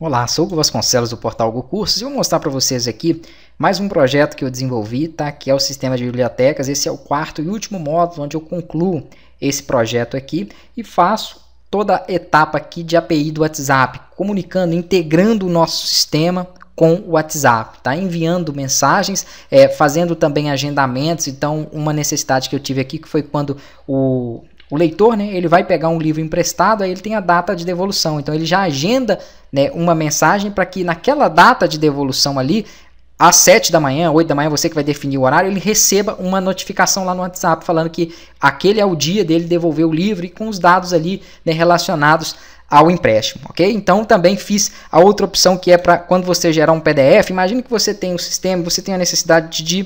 Olá, sou o Vasconcelos do Portal Go Cursos e vou mostrar para vocês aqui mais um projeto que eu desenvolvi, tá? que é o Sistema de Bibliotecas. Esse é o quarto e último módulo onde eu concluo esse projeto aqui e faço toda a etapa aqui de API do WhatsApp, comunicando, integrando o nosso sistema com o WhatsApp, tá? Enviando mensagens, é, fazendo também agendamentos. Então, uma necessidade que eu tive aqui que foi quando o o leitor, né, ele vai pegar um livro emprestado, aí ele tem a data de devolução. Então ele já agenda né, uma mensagem para que naquela data de devolução ali, às 7 da manhã, 8 da manhã, você que vai definir o horário, ele receba uma notificação lá no WhatsApp falando que aquele é o dia dele devolver o livro e com os dados ali né, relacionados ao empréstimo, ok? Então também fiz a outra opção que é para quando você gerar um PDF, imagine que você tem um sistema, você tem a necessidade de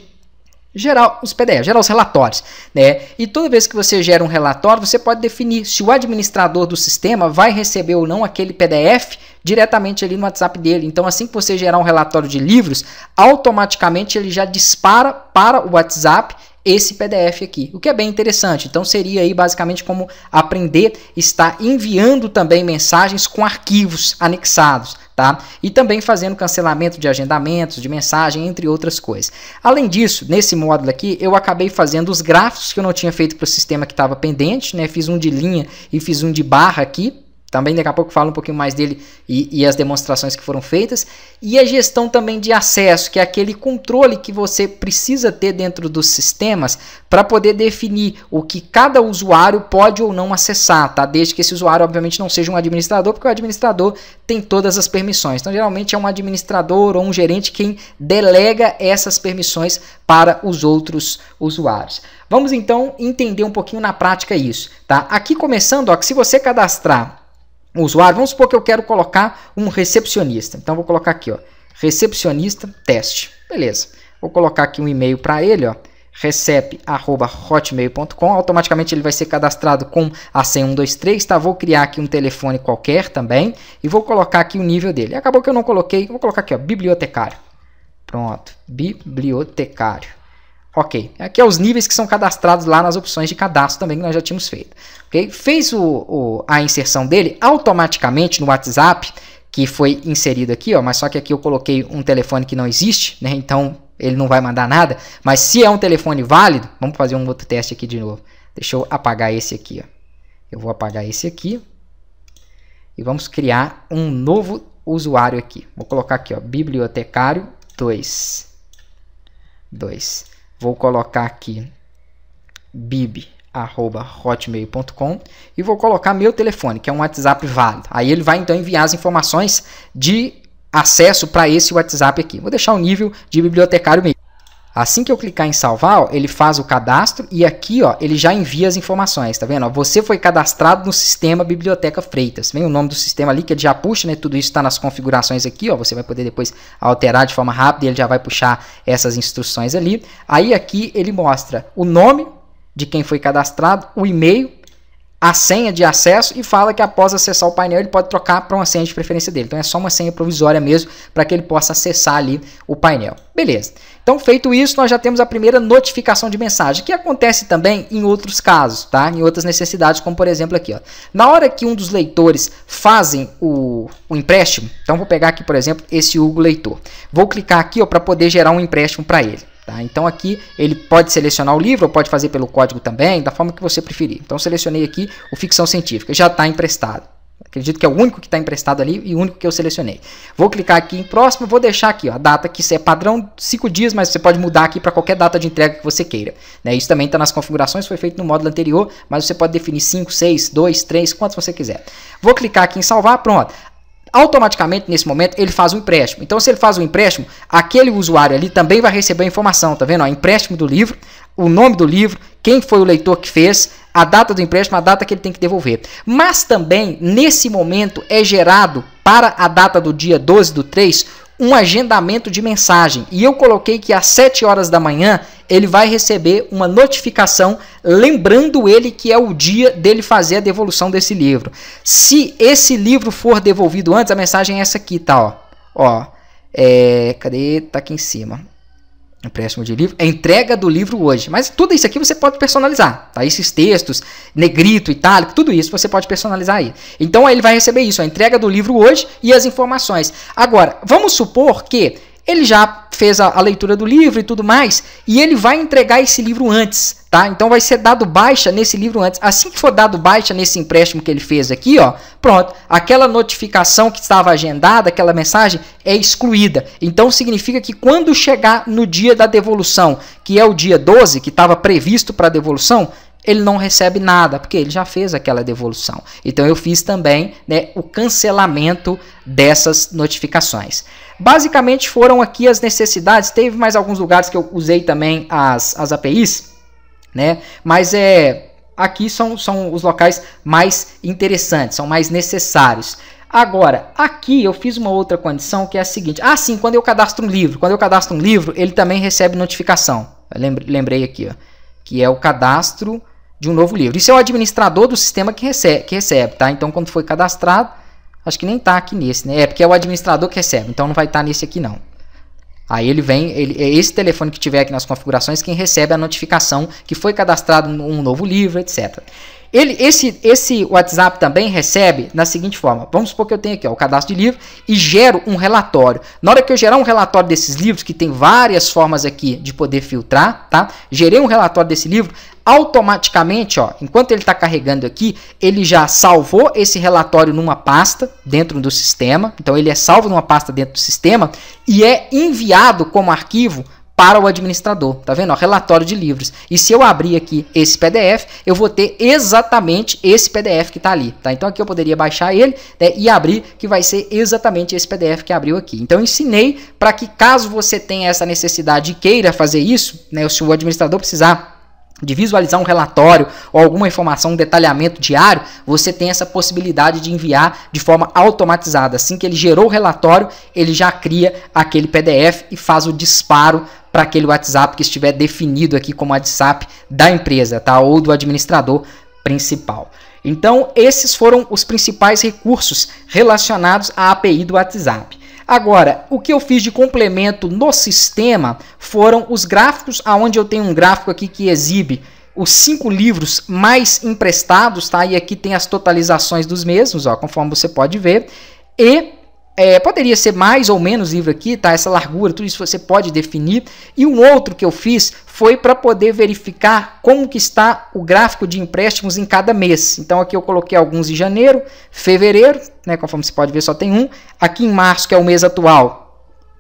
gerar os PDFs, gerar os relatórios, né? E toda vez que você gera um relatório, você pode definir se o administrador do sistema vai receber ou não aquele PDF diretamente ali no WhatsApp dele. Então, assim que você gerar um relatório de livros, automaticamente ele já dispara para o WhatsApp esse PDF aqui, o que é bem interessante. Então seria aí basicamente como aprender está enviando também mensagens com arquivos anexados, tá? E também fazendo cancelamento de agendamentos, de mensagem, entre outras coisas. Além disso, nesse módulo aqui, eu acabei fazendo os gráficos que eu não tinha feito para o sistema que estava pendente, né? Fiz um de linha e fiz um de barra aqui, também daqui a pouco falo um pouquinho mais dele e, e, as demonstrações que foram feitas. E a gestão também de acesso, que é aquele controle que você precisa ter dentro dos sistemas para poder definir o que cada usuário pode ou não acessar, tá? Desde que esse usuário, obviamente, não seja um administrador, porque o administrador tem todas as permissões. Então, geralmente é um administrador ou um gerente quem delega essas permissões para os outros usuários. Vamos então entender um pouquinho na prática isso, tá? Aqui começando, ó, que se você cadastrar usuário. Vamos supor que eu quero colocar um recepcionista. Então vou colocar aqui, ó, recepcionista teste. Beleza. Vou colocar aqui um e-mail para ele, ó recep@hotmail.com. Automaticamente ele vai ser cadastrado com a senha 123, tá? Vou criar aqui um telefone qualquer também e vou colocar aqui o nível dele. Acabou que eu não coloquei, vou colocar aqui, ó, bibliotecário. Pronto, bibliotecário. Ok, aqui é os níveis que são cadastrados lá nas opções de cadastro também que nós já tínhamos feito. Okay? Fez o, o, a inserção dele automaticamente no WhatsApp, que foi inserido aqui, ó, mas só que aqui eu coloquei um telefone que não existe, né? então ele não vai mandar nada. Mas se é um telefone válido, vamos fazer um outro teste aqui de novo. Deixa eu apagar esse aqui. Ó. Eu vou apagar esse aqui e vamos criar um novo usuário aqui. Vou colocar aqui, ó, bibliotecário 2. 2. Vou colocar aqui bib@hotmail.com e vou colocar meu telefone, que é um WhatsApp válido. Aí ele vai então enviar as informações de acesso para esse WhatsApp aqui. Vou deixar o nível de bibliotecário mesmo. Assim que eu clicar em salvar, ó, ele faz o cadastro e aqui ó, ele já envia as informações, tá vendo? você foi cadastrado no sistema Biblioteca Freitas. Vem o nome do sistema ali que ele já puxa, né? Tudo isso está nas configurações aqui, ó. Você vai poder depois alterar de forma rápida e ele já vai puxar essas instruções ali. Aí aqui ele mostra o nome de quem foi cadastrado, o e-mail a senha de acesso e fala que após acessar o painel ele pode trocar para uma senha de preferência dele. Então é só uma senha provisória mesmo para que ele possa acessar ali o painel. Beleza. Então feito isso, nós já temos a primeira notificação de mensagem, que acontece também em outros casos, tá? Em outras necessidades, como por exemplo aqui, ó. Na hora que um dos leitores fazem o, o empréstimo, então vou pegar aqui, por exemplo, esse Hugo leitor. Vou clicar aqui, ó, para poder gerar um empréstimo para ele. Tá? Então aqui ele pode selecionar o livro, ou pode fazer pelo código também, da forma que você preferir. Então selecionei aqui o Ficção Científica, já está emprestado. Acredito que é o único que está emprestado ali e o único que eu selecionei. Vou clicar aqui em próximo, vou deixar aqui ó, a data que é padrão 5 dias, mas você pode mudar aqui para qualquer data de entrega que você queira. Né? Isso também está nas configurações, foi feito no módulo anterior, mas você pode definir 5, 6, 2, 3, quantos você quiser. Vou clicar aqui em salvar, pronto automaticamente nesse momento ele faz um empréstimo. Então, se ele faz um empréstimo, aquele usuário ali também vai receber a informação, tá vendo? Ó, empréstimo do livro, o nome do livro, quem foi o leitor que fez, a data do empréstimo, a data que ele tem que devolver. Mas também, nesse momento, é gerado para a data do dia 12 do 3 um agendamento de mensagem. E eu coloquei que às 7 horas da manhã ele vai receber uma notificação lembrando ele que é o dia dele fazer a devolução desse livro. Se esse livro for devolvido antes, a mensagem é essa aqui, tá? Ó, ó é, cadê? Tá aqui em cima. Empréstimo de livro, a entrega do livro hoje. Mas tudo isso aqui você pode personalizar, tá? Esses textos, negrito, itálico, tudo isso você pode personalizar aí. Então aí ele vai receber isso, a entrega do livro hoje e as informações. Agora, vamos supor que ele já fez a, a, leitura do livro e tudo mais, e ele vai entregar esse livro antes, tá? Então vai ser dado baixa nesse livro antes. Assim que for dado baixa nesse empréstimo que ele fez aqui, ó, pronto, aquela notificação que estava agendada, aquela mensagem é excluída. Então significa que quando chegar no dia da devolução, que é o dia 12, que estava previsto para devolução, ele não recebe nada, porque ele já fez aquela devolução. Então eu fiz também né, o cancelamento dessas notificações. Basicamente foram aqui as necessidades. Teve mais alguns lugares que eu usei também as, as APIs, né? Mas é aqui são, são os locais mais interessantes, são mais necessários. Agora, aqui eu fiz uma outra condição que é a seguinte: ah, sim, quando eu cadastro um livro, quando eu cadastro um livro, ele também recebe notificação. lembrei aqui, ó, que é o cadastro de um novo livro. Isso é o administrador do sistema que recebe, que recebe tá? Então, quando foi cadastrado, acho que nem está aqui nesse, né? É porque é o administrador que recebe, então não vai estar tá nesse aqui não. Aí ele vem, ele, é esse telefone que tiver aqui nas configurações quem recebe a notificação que foi cadastrado um novo livro, etc. Ele, esse, esse WhatsApp também recebe na seguinte forma. Vamos supor que eu tenho aqui ó, o cadastro de livro e gero um relatório. Na hora que eu gerar um relatório desses livros, que tem várias formas aqui de poder filtrar, tá? Gerei um relatório desse livro, automaticamente, ó, enquanto ele está carregando aqui, ele já salvou esse relatório numa pasta dentro do sistema. Então ele é salvo numa pasta dentro do sistema e é enviado como arquivo para o administrador, tá vendo? Ó, relatório de livros. E se eu abrir aqui esse PDF, eu vou ter exatamente esse PDF que está ali, tá? Então aqui eu poderia baixar ele né, e abrir, que vai ser exatamente esse PDF que abriu aqui. Então eu ensinei para que caso você tenha essa necessidade e queira fazer isso, né, se o administrador precisar de visualizar um relatório ou alguma informação, um detalhamento diário, você tem essa possibilidade de enviar de forma automatizada. Assim que ele gerou o relatório, ele já cria aquele PDF e faz o disparo para aquele WhatsApp que estiver definido aqui como WhatsApp da empresa, tá? Ou do administrador principal. Então, esses foram os principais recursos relacionados à API do WhatsApp. Agora, o que eu fiz de complemento no sistema foram os gráficos, aonde eu tenho um gráfico aqui que exibe os cinco livros mais emprestados, tá? E aqui tem as totalizações dos mesmos, ó, conforme você pode ver, e é, poderia ser mais ou menos livre aqui, tá? Essa largura, tudo isso você pode definir. E um outro que eu fiz foi para poder verificar como que está o gráfico de empréstimos em cada mês. Então aqui eu coloquei alguns em janeiro, fevereiro, né? Conforme você pode ver, só tem um. Aqui em março, que é o mês atual,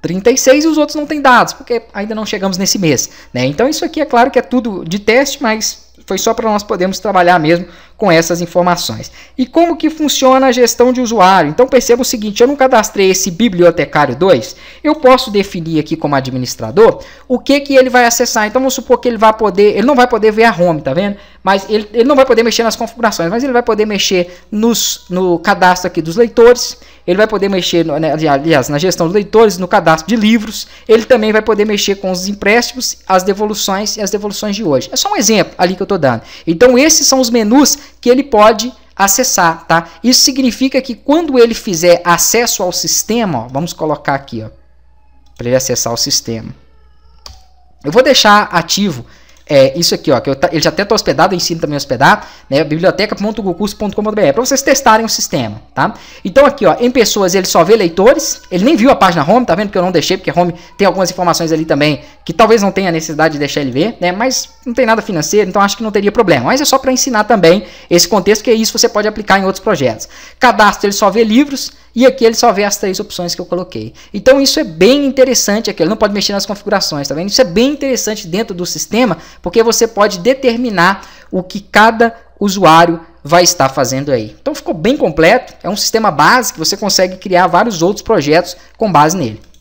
36 e os outros não têm dados, porque ainda não chegamos nesse mês. Né? Então isso aqui é claro que é tudo de teste, mas foi só para nós podermos trabalhar mesmo com essas informações. E como que funciona a gestão de usuário? Então perceba o seguinte, eu não cadastrei esse bibliotecário 2, eu posso definir aqui como administrador o que que ele vai acessar. Então vamos supor que ele vai poder, ele não vai poder ver a home, tá vendo? Mas ele, ele não vai poder mexer nas configurações, mas ele vai poder mexer nos, no cadastro aqui dos leitores, ele vai poder mexer, no, né, aliás, na gestão dos leitores, no cadastro de livros, ele também vai poder mexer com os empréstimos, as devoluções e as devoluções de hoje. É só um exemplo ali que eu estou dando. Então, esses são os menus que ele pode acessar, tá? Isso significa que quando ele fizer acesso ao sistema, ó, vamos colocar aqui, ó, para ele acessar o sistema. Eu vou deixar ativo é, isso aqui, ó, que eu, ele já tenta hospedado, eu ensino também a hospedar, né, biblioteca.gocurso.com.br, para vocês testarem o sistema, tá? Então aqui, ó, em pessoas ele só vê leitores, ele nem viu a página home, tá vendo que eu não deixei, porque home tem algumas informações ali também que talvez não tenha necessidade de deixar ele ver, né, mas não tem nada financeiro, então acho que não teria problema, mas é só para ensinar também esse contexto, que é isso você pode aplicar em outros projetos. Cadastro ele só vê livros, e aqui ele só vê as três opções que eu coloquei. Então isso é bem interessante aqui. Ele não pode mexer nas configurações, tá vendo? Isso é bem interessante dentro do sistema, porque você pode determinar o que cada usuário vai estar fazendo aí. Então ficou bem completo, é um sistema base que você consegue criar vários outros projetos com base nele.